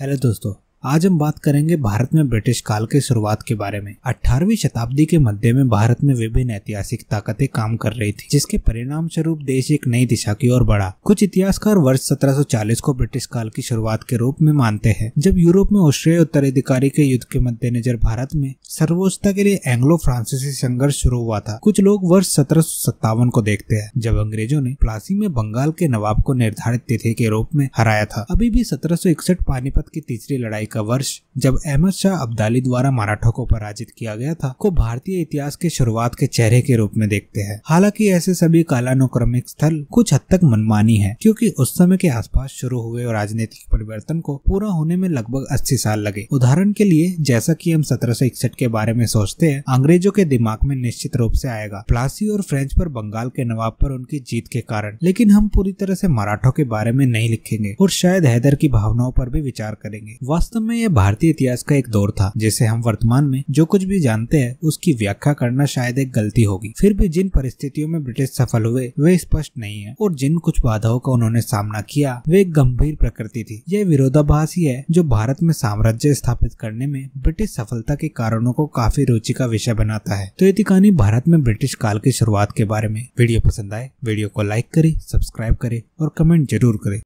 hello दोस्तों आज हम बात करेंगे भारत में ब्रिटिश काल के शुरुआत के बारे में 18वीं शताब्दी के मध्य में भारत में विभिन्न ऐतिहासिक ताकतें काम कर रही थी जिसके परिणाम स्वरूप देश एक नई दिशा की ओर बढ़ा कुछ इतिहासकार वर्ष 1740 को ब्रिटिश काल की शुरुआत के रूप में मानते हैं जब यूरोप में ऑस्ट्रेलिया उत्तराधिकारी के युद्ध के मद्देनजर भारत में सर्वोच्चता के लिए एंग्लो फ्रांसीसी संघर्ष शुरू हुआ था कुछ लोग वर्ष सत्रह को देखते हैं जब अंग्रेजों ने प्लासी में बंगाल के नवाब को निर्धारित तिथि के रूप में हराया था अभी भी सत्रह पानीपत की तीसरी लड़ाई का वर्ष जब अहमद शाह अब्दाली द्वारा मराठों को पराजित किया गया था को भारतीय इतिहास के शुरुआत के चेहरे के रूप में देखते हैं हालांकि ऐसे सभी कालानुक्रमिक स्थल कुछ हद तक मनमानी है क्योंकि उस समय के आसपास शुरू हुए राजनीतिक परिवर्तन को पूरा होने में लगभग अस्सी साल लगे उदाहरण के लिए जैसा की हम सत्रह के बारे में सोचते हैं अंग्रेजों के दिमाग में निश्चित रूप से आएगा प्लासी और फ्रेंच पर बंगाल के नवाब पर उनकी जीत के कारण लेकिन हम पूरी तरह से मराठों के बारे में नहीं लिखेंगे और शायद हैदर की भावनाओं पर भी विचार करेंगे वास्तव वास्तव में यह भारतीय इतिहास का एक दौर था जिसे हम वर्तमान में जो कुछ भी जानते हैं उसकी व्याख्या करना शायद एक गलती होगी फिर भी जिन परिस्थितियों में ब्रिटिश सफल हुए वे स्पष्ट नहीं है और जिन कुछ बाधाओं का उन्होंने सामना किया वे एक गंभीर प्रकृति थी यह विरोधाभास ही है जो भारत में साम्राज्य स्थापित करने में ब्रिटिश सफलता के कारणों को काफी रुचि का विषय बनाता है तो ये कहानी भारत में ब्रिटिश काल की शुरुआत के बारे में वीडियो पसंद आए वीडियो को लाइक करे सब्सक्राइब करे और कमेंट जरूर करे